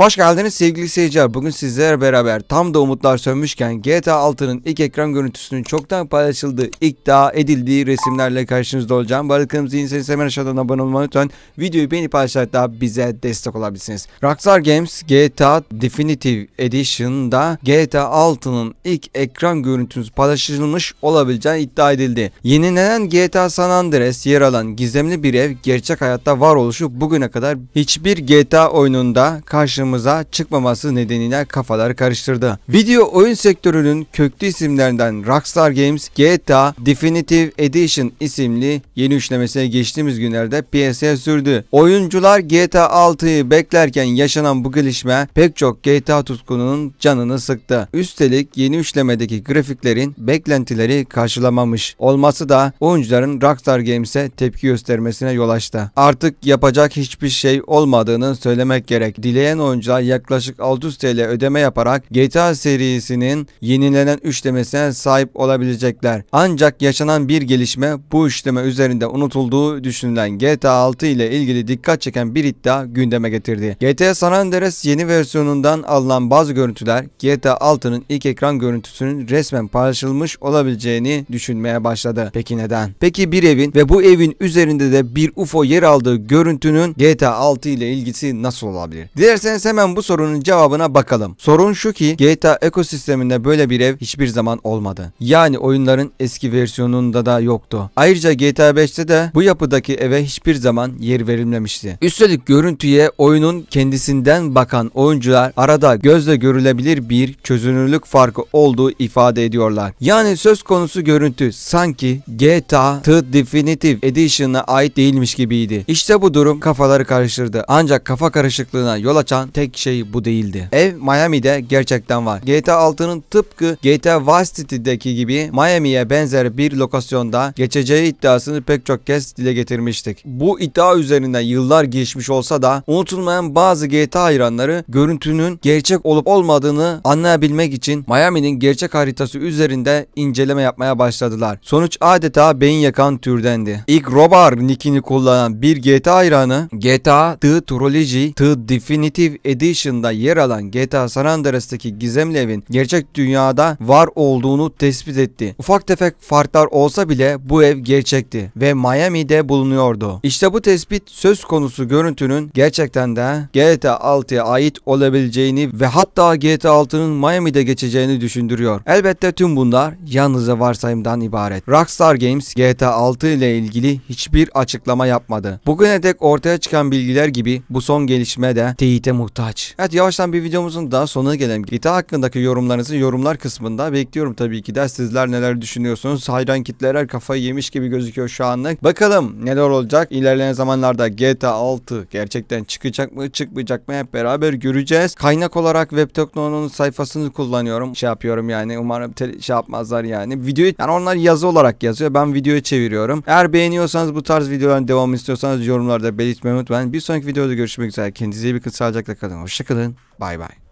Hoş geldiniz sevgili seyirciler. Bugün sizlerle beraber tam da umutlar sönmüşken GTA 6'nın ilk ekran görüntüsünün çoktan paylaşıldığı, iddia edildiği resimlerle karşınızda olacağım. Bu arada kırmızı insanı hemen aşağıdan abone olmayı lütfen. Videoyu beğenip paylaşarak da bize destek olabilirsiniz. Rockstar Games GTA Definitive Edition'da GTA 6'nın ilk ekran görüntüsü paylaşılmış olabileceği iddia edildi. Yenilenen GTA San Andreas yer alan gizemli bir ev gerçek hayatta varoluşu bugüne kadar hiçbir GTA oyununda karşımıza karşımıza çıkmaması nedeniyle kafalar karıştırdı. Video oyun sektörünün köklü isimlerinden Rockstar Games GTA Definitive Edition isimli yeni üçlemesine geçtiğimiz günlerde piyasaya sürdü. Oyuncular GTA 6'yı beklerken yaşanan bu gelişme pek çok GTA tutkununun canını sıktı. Üstelik yeni üçlemedeki grafiklerin beklentileri karşılamamış olması da oyuncuların Rockstar Games'e tepki göstermesine yol açtı. Artık yapacak hiçbir şey olmadığını söylemek gerek. Dileyen oyuncu oyuncular yaklaşık 600 TL ödeme yaparak GTA serisinin yenilenen üçlemesine sahip olabilecekler. Ancak yaşanan bir gelişme bu üçleme üzerinde unutulduğu düşünülen GTA 6 ile ilgili dikkat çeken bir iddia gündeme getirdi. GTA San Andreas yeni versiyonundan alınan bazı görüntüler GTA 6'nın ilk ekran görüntüsünün resmen paylaşılmış olabileceğini düşünmeye başladı. Peki neden? Peki bir evin ve bu evin üzerinde de bir UFO yer aldığı görüntünün GTA 6 ile ilgisi nasıl olabilir? Dilerseniz isterseniz hemen bu sorunun cevabına bakalım. Sorun şu ki GTA ekosisteminde böyle bir ev hiçbir zaman olmadı. Yani oyunların eski versiyonunda da yoktu. Ayrıca GTA 5'te de bu yapıdaki eve hiçbir zaman yer verilmemişti. Üstelik görüntüye oyunun kendisinden bakan oyuncular arada gözle görülebilir bir çözünürlük farkı olduğu ifade ediyorlar. Yani söz konusu görüntü sanki GTA The Definitive Edition'a ait değilmiş gibiydi. İşte bu durum kafaları karıştırdı. Ancak kafa karışıklığına yol açan tek şey bu değildi. Ev Miami'de gerçekten var. GTA 6'nın tıpkı GTA Vice City'deki gibi Miami'ye benzer bir lokasyonda geçeceği iddiasını pek çok kez dile getirmiştik. Bu iddia üzerinden yıllar geçmiş olsa da unutulmayan bazı GTA hayranları görüntünün gerçek olup olmadığını anlayabilmek için Miami'nin gerçek haritası üzerinde inceleme yapmaya başladılar. Sonuç adeta beyin yakan türdendi. İlk Robar nickini kullanan bir GTA hayranı GTA The Trilogy, The Definitive Edition'da yer alan GTA San Andreas'taki gizemli evin gerçek dünyada var olduğunu tespit etti. Ufak tefek farklar olsa bile bu ev gerçekti ve Miami'de bulunuyordu. İşte bu tespit söz konusu görüntünün gerçekten de GTA 6'ya ait olabileceğini ve hatta GTA 6'nın Miami'de geçeceğini düşündürüyor. Elbette tüm bunlar yalnızca varsayımdan ibaret. Rockstar Games GTA 6 ile ilgili hiçbir açıklama yapmadı. Bugüne dek ortaya çıkan bilgiler gibi bu son gelişme de teyite muhtemel muhtaç. Evet yavaştan bir videomuzun daha sonuna gelelim. GTA hakkındaki yorumlarınızı yorumlar kısmında bekliyorum tabii ki de. Sizler neler düşünüyorsunuz? Hayran kitleler kafayı yemiş gibi gözüküyor şu anlık. Bakalım neler olacak? İlerleyen zamanlarda GTA 6 gerçekten çıkacak mı çıkmayacak mı hep beraber göreceğiz. Kaynak olarak Webtekno'nun sayfasını kullanıyorum. Şey yapıyorum yani umarım şey yapmazlar yani. Videoyu yani onlar yazı olarak yazıyor. Ben videoyu çeviriyorum. Eğer beğeniyorsanız bu tarz videoların devamı istiyorsanız yorumlarda belirtmeyi unutmayın. Bir sonraki videoda görüşmek üzere. Kendinize iyi bakın. Sağlıcakla kalın. Hoşça kalın. Bay bay.